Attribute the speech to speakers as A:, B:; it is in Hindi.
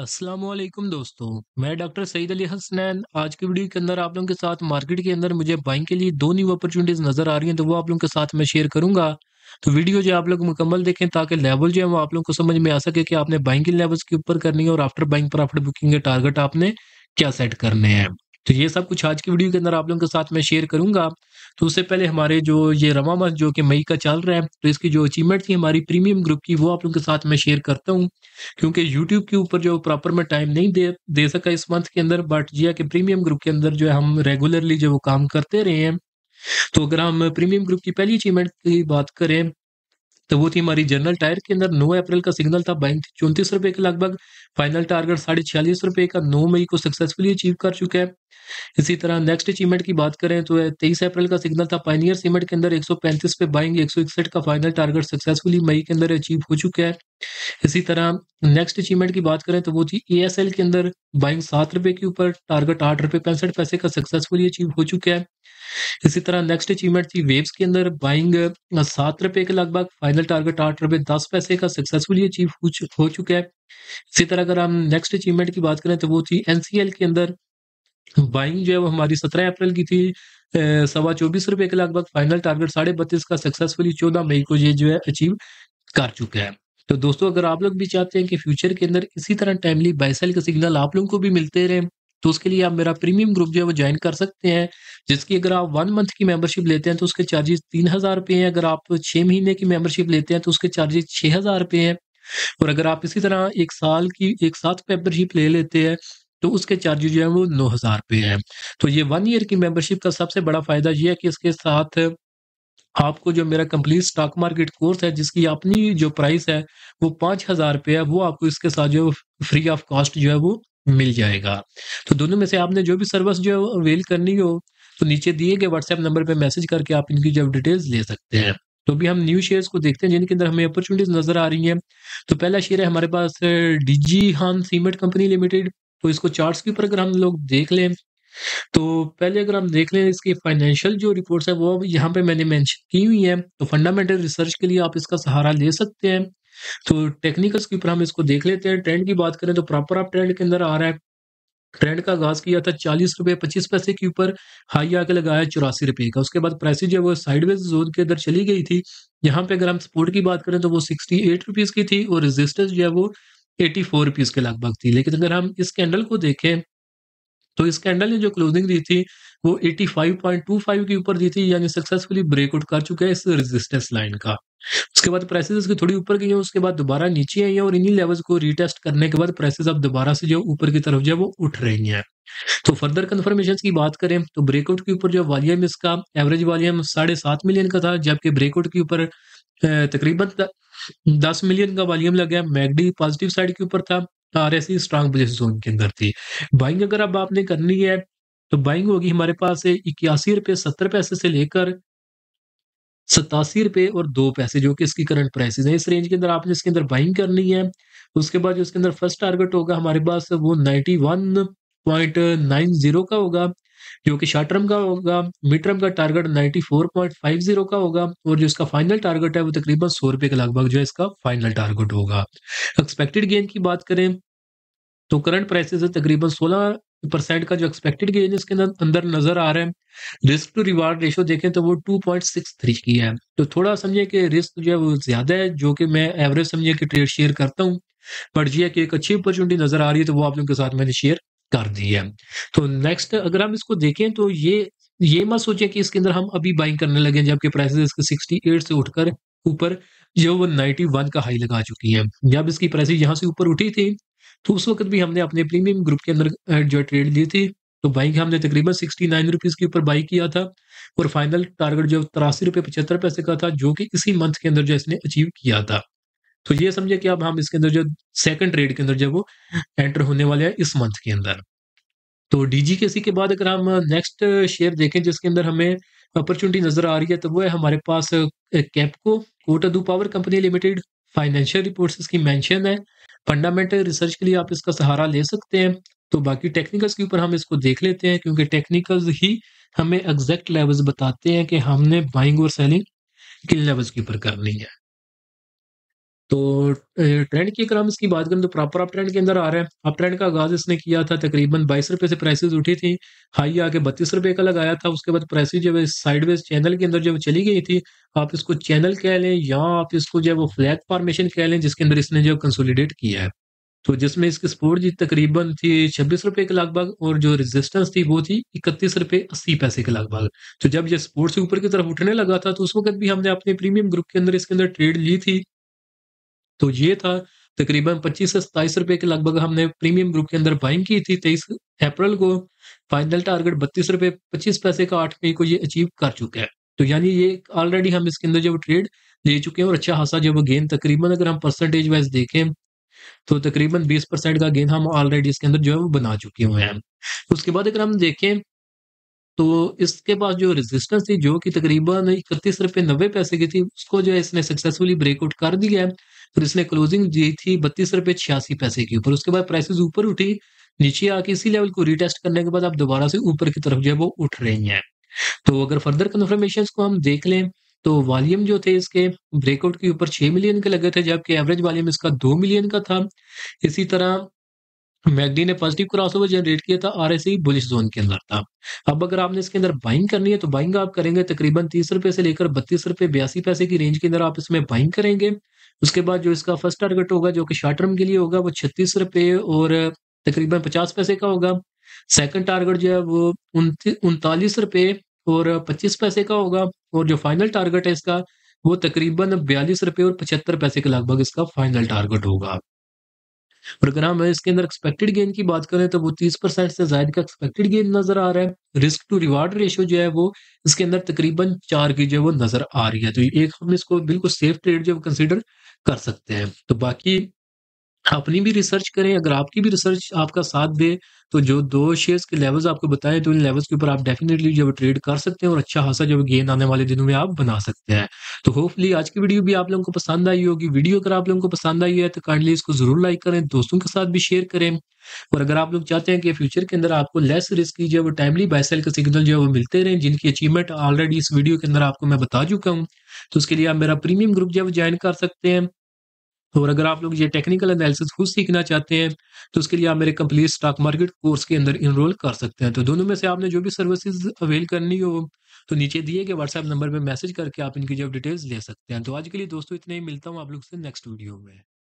A: असलम दोस्तों मैं डॉक्टर सईद अली हसनैन आज की वीडियो के अंदर आप लोगों के साथ मार्केट के अंदर मुझे बाइंग के लिए दो न्यू अपॉर्चुनिटीज़ नज़र आ रही हैं तो वो आप लोगों के साथ मैं शेयर करूंगा तो वीडियो जो आप लोग मुकम्मल देखें ताकि लेवल जो है वो आप लोगों को समझ में आ सके कि आपने बाइंग के लेवल्स के ऊपर करनी है और आफ्टर बाइंग प्रॉफिट बुकिंग के टारगेट आपने क्या सेट करने हैं तो ये सब कुछ आज की वीडियो के अंदर आप लोगों के साथ मैं शेयर करूंगा तो उससे पहले हमारे जो ये रवा मंथ जो कि मई का चल रहा है तो इसकी जो अचीवमेंट थी हमारी प्रीमियम ग्रुप की वो आप लोगों के साथ मैं शेयर करता हूँ क्योंकि यूट्यूब के ऊपर जो प्रॉपर मैं टाइम नहीं दे दे सका इस मंथ के अंदर बट जिया के प्रीमियम ग्रुप के अंदर जो है हम रेगुलरली जो वो काम करते रहे हैं तो अगर हम प्रीमियम ग्रुप की पहली अचीवमेंट की बात करें तो वो थी हमारी जनरल टायर के अंदर नौ अप्रैल का सिग्नल था बैंक चौंतीस रुपए के लगभग फाइनल टारगेट साढ़े छियालीस रुपए का नौ मई को सक्सेसफुली अचीव कर चुका है इसी तरह नेक्स्ट अचीवमेंट की बात करें तो तेईस अप्रैल का सिग्नल था पाइनियर सीमेंट के अंदर एक पे बाइंग एक का फाइनल टारगेट सक्सेसफुली मई के अंदर अचीव हो चुका है इसी तरह नेक्स्ट अचीवमेंट की बात करें तो वो थी ए के अंदर बाइंग सात रुपए के ऊपर टारगेट आठ रुपए पैंसठ पैसे का सक्सेसफुली अचीव हो चुका है इसी तरह नेक्स्ट अचीवमेंट थी वेव्स के अंदर बाइंग सात रुपए के लगभग फाइनल टारगेट आठ रुपए दस पैसे का सक्सेसफुली अचीव हो चुका है इसी तरह अगर हम नेक्स्ट अचीवमेंट की बात करें तो वो थी एनसीएल के अंदर बाइंग जो है वो हमारी सत्रह अप्रैल की थी सवा चौबीस रुपए के लगभग फाइनल टारगेट साढ़े बत्तीस का सक्सेसफुली चौदह मई को ये जो है अचीव कर चुका है तो दोस्तों अगर आप लोग भी चाहते हैं कि फ्यूचर के अंदर इसी तरह टाइमली बाइसल का सिग्नल आप लोगों को भी मिलते रहे तो उसके लिए आप मेरा प्रीमियम ग्रुप जो है वो ज्वाइन कर सकते हैं जिसकी अगर आप वन मंथ की मेंबरशिप लेते हैं तो उसके चार्जेस तीन हज़ार रुपये हैं अगर आप छः महीने की मेंबरशिप लेते हैं तो उसके चार्जेस छः हज़ार रुपये हैं और अगर आप इसी तरह एक साल की एक साथ मेंबरशिप ले लेते हैं तो उसके चार्जेज जो है वो नौ हज़ार रुपये हैं तो ये वन ईयर की मेंबरशिप का सबसे बड़ा फ़ायदा ये है कि इसके साथ आपको जो मेरा कंप्लीट स्टॉक मार्केट कोर्स है जिसकी अपनी जो प्राइस है वो पाँच हज़ार रुपये है वो आपको इसके साथ जो फ्री ऑफ कॉस्ट जो है वो मिल जाएगा तो दोनों में से आपने जो भी सर्विस जो अवेल करनी हो तो नीचे दिए गए व्हाट्सएप नंबर पर मैसेज करके आप इनकी जो डिटेल्स ले सकते हैं तो भी हम न्यू शेयर्स को देखते हैं जिनके अंदर हमें अपॉर्चुनिटीज नजर आ रही हैं तो पहला शेयर है हमारे पास DG Khan cement company limited तो इसको चार्ट्स के ऊपर अगर हम लोग देख लें तो पहले अगर हम देख लें इसकी फाइनेंशियल जो रिपोर्ट्स है वो यहाँ पे मैंने मेंशन की हुई है तो फंडामेंटल रिसर्च के लिए आप इसका सहारा ले सकते हैं तो टेक्निकल्स के ऊपर हम इसको देख लेते हैं ट्रेंड की बात करें तो प्रॉपर आप ट्रेंड के अंदर आ रहा है ट्रेंड का आगाज किया था चालीस रुपये पच्चीस पैसे के ऊपर हाई आके लगाया चौरासी रुपये का उसके बाद प्राइसिस जो है वो साइडवेज जोन के अंदर चली गई थी यहाँ पे अगर हम सपोर्ट की बात करें तो वो सिक्सटी एट रुपीज़ की थी और रेजिस्टेंस जो है वो एटी फोर रुपीज़ के लगभग थी लेकिन अगर हम इस कैंडल को देखें तो इसके कैंडल ने जो क्लोजिंग दी थी वो 85.25 के ऊपर दी थी यानी सक्सेसफुली ब्रेकआउट कर चुका है इस रेजिस्टेंस लाइन का उसके बाद प्राइसेस इसकी थोड़ी ऊपर गई है उसके बाद दोबारा नीचे आई है और इन्हीं लेवल्स को रीटेस्ट करने के बाद प्राइसेस अब दोबारा से जो ऊपर की तरफ जो है वो उठ रही हैं तो फर्दर कन्फर्मेशन की बात करें तो ब्रेकआउट के ऊपर जो वॉल्यूम इसका एवरेज वॉल्यूम साढ़े सात मिलियन का था जबकि ब्रेकआउट के ऊपर तकरीबन दस मिलियन का वॉल्यूम लगा मैगडी पॉजिटिव साइड के ऊपर था R S C strong position zone के अंदर थी बाइंग अगर अब आपने करनी है तो बाइंग होगी हमारे पास इक्यासी रुपये सत्तर पैसे से लेकर सतासी रुपये और दो पैसे जो कि इसकी करंट प्राइसेज हैं इस रेंज के अंदर आपने इसके अंदर बाइंग करनी है उसके बाद जो इसके अंदर फर्स्ट टारगेट होगा हमारे पास वो ninety one point nine zero का होगा जो कि शॉर्ट टर्म का होगा मिड टर्म का टारगेट 94.50 का होगा और जो इसका फाइनल टारगेट है वो तकरीबन सौ रुपए के लगभग जो है इसका फाइनल टारगेट होगा एक्सपेक्टेड गेन की बात करें तो करंट प्राइसेस है तकरीबन सोलह परसेंट का जो एक्सपेक्टेड गेन इसके अंदर नजर आ रहा है रिस्क टू रिवार्ड रेशो देखें तो वो 2.63 की है तो थोड़ा समझिए कि रिस्क जो है वो ज्यादा है जो कि मैं एवरेज समझिए कि ट्रेड शेयर करता हूँ बट जी है कि एक अच्छी अपॉर्चुनिटी नजर आ रही है तो वो आप लोगों के साथ मैंने शेयर कर दी है तो नेक्स्ट अगर हम इसको देखें तो ये ये मत सोचें कि इसके अंदर हम अभी बाइंग करने लगे जबकि प्राइसेस इसके 68 से उठकर ऊपर जो वो वन का हाई लगा चुकी है जब इसकी प्राइसेस यहाँ से ऊपर उठी थी तो उस वक्त भी हमने अपने प्रीमियम ग्रुप के अंदर जो ट्रेड ली थी तो बाइक हमने तकरीबन सिक्सटी नाइन रुपीज़ के ऊपर बाई किया था और फाइनल टारगेट जो तिरासी रुपये पचहत्तर पैसे का था जो कि इसी मंथ के अंदर जो इसने अचीव किया था तो ये समझे कि अब हम इसके अंदर जो सेकंड ट्रेड के अंदर जो वो एंटर होने वाले हैं इस मंथ के अंदर तो डीजीकेसी के बाद अगर हम नेक्स्ट शेयर देखें जिसके अंदर हमें अपॉर्चुनिटी नजर आ रही है तो वो है हमारे पास Kapco Kot Addu power company limited financial reports इसकी मेंशन है फंडामेंटल रिसर्च के लिए आप इसका सहारा ले सकते हैं तो बाकी टेक्निकल्स के ऊपर हम इसको देख लेते हैं क्योंकि टेक्निकल्स ही हमें एग्जैक्ट लेवल्स बताते हैं कि हमने बाइंग और सेलिंग किन लेवल्स के ऊपर करनी है तो ट्रेंड की अगर हम इसकी बात करें तो प्रॉपर अप ट्रेंड के अंदर आ रहा है अप ट्रेंड का आगाज इसने किया था तकरीबन बाईस रुपये से प्राइसेस उठी थी हाई आके बत्तीस रुपये का लगाया था उसके बाद प्राइसेस जो है साइडवेज चैनल के अंदर जो चली गई थी आप इसको चैनल कह लें या आप इसको जो है वो फ्लैग फॉर्मेशन कह लें जिसके अंदर इसने जो कंसोलिडेट किया है तो जिसमें इसकी सपोर्ट जी तकरीबन थी छब्बीस रुपए के लगभग और जो रेजिस्टेंस थी वो थी इकतीस रुपए अस्सी पैसे के लगभग तो जब ये सपोर्ट से ऊपर की तरफ उठने लगा था तो उस वक्त भी हमने अपने प्रीमियम ग्रुप के अंदर इसके अंदर ट्रेड ली थी तो ये था तकरीबन 25 से सताईस रुपए के लगभग हमने प्रीमियम ग्रुप के अंदर बाइंग की थी तेईस अप्रैल को फाइनल टारगेट बत्तीस रुपए पच्चीस पैसे का आठ मई को ये अचीव कर चुका है तो यानी ये ऑलरेडी हम इसके अंदर जब ट्रेड ले चुके हैं और अच्छा खासा जब गेन तकरीबन अगर हम परसेंटेज वाइज देखें तो तकरीबन 20 परसेंट का गेन हम ऑलरेडी इसके अंदर जो है वो बना चुके हुए हैं उसके बाद अगर हम देखें तो इसके पास जो रेजिस्टेंस थी जो कि तकरीबन इकतीस रुपये नब्बे पैसे की थी उसको जो है इसने सक्सेसफुली ब्रेकआउट कर दिया है फिर इसने क्लोजिंग दी थी बत्तीस रुपये छियासी पैसे के ऊपर उसके बाद प्राइसेस ऊपर उठी नीचे आके इसी लेवल को रिटेस्ट करने के बाद आप दोबारा से ऊपर की तरफ जो है वो उठ रही हैं तो अगर फर्दर कन्फर्मेशन को हम देख लें तो वॉल्यूम जो थे इसके ब्रेकआउट के ऊपर छः मिलियन के लगे थे जबकि एवरेज वॉल्यूम इसका दो मिलियन का था इसी तरह मैगडी ने पॉजिटिव क्रॉसओवर जनरेट किया था आरएसई बुलिश जोन के अंदर था अब अगर आपने इसके अंदर बाइंग करनी है तो बाइंग आप करेंगे तकरीबन तीस रुपए से लेकर बत्तीस रुपए बयासी पैसे की रेंज के अंदर आप इसमें बाइंग करेंगे उसके बाद जो इसका फर्स्ट टारगेट होगा जो कि शॉर्ट टर्म के लिए होगा वो छत्तीस रुपए और तकरीबन पचास पैसे का होगा सेकंड टारगेट जो है वो उनतालीस रुपए और पच्चीस पैसे का होगा और जो फाइनल टारगेट है इसका वो तकरीबन बयालीस रुपए और पचहत्तर पैसे के लगभग इसका फाइनल टारगेट होगा और अगर हम इसके अंदर एक्सपेक्टेड गेन की बात करें तो वो तीस परसेंट से ज्यादा का एक्सपेक्टेड गेन नजर आ रहा है रिस्क टू रिवार्ड रेशियो जो है वो इसके अंदर तकरीबन चार की जो है वो नजर आ रही है तो एक हम इसको बिल्कुल सेफ ट्रेड जो कंसिडर कर सकते हैं तो बाकी अपनी भी रिसर्च करें अगर आपकी भी रिसर्च आपका साथ दे तो जो दो शेयर्स के लेवल्स आपको बताए तो इन लेवल्स के ऊपर आप डेफिनेटली जब ट्रेड कर सकते हैं और अच्छा खासा जब गेंद आने वाले दिनों में आप बना सकते हैं तो होपफुली आज की वीडियो भी आप लोगों को पसंद आई होगी वीडियो अगर आप लोगों को पसंद आई है तो काइंडली इसको जरूर लाइक करें दोस्तों के साथ भी शेयर करें और अगर आप लोग चाहते हैं कि फ्यूचर के अंदर आपको लेस रिस्क जो वो टाइमली बाइसेल का सिग्नल जो है वो मिलते रहे जिनकी अचीवमेंट ऑलरेडी इस वीडियो के अंदर आपको मैं बता चुका हूँ तो उसके लिए आप मेरा प्रीमियम ग्रुप जो है ज्वाइन कर सकते हैं तो और अगर आप लोग ये टेक्निकल एनालिसिस खुद सीखना चाहते हैं तो उसके लिए आप मेरे कंप्लीट स्टॉक मार्केट कोर्स के अंदर इनरोल कर सकते हैं तो दोनों में से आपने जो भी सर्विसेज अवेल करनी हो तो नीचे दिए गए व्हाट्सएप नंबर पर मैसेज करके आप इनकी जब डिटेल्स ले सकते हैं तो आज के लिए दोस्तों इतना ही मिलता हूँ आप लोग से नेक्स्ट वीडियो में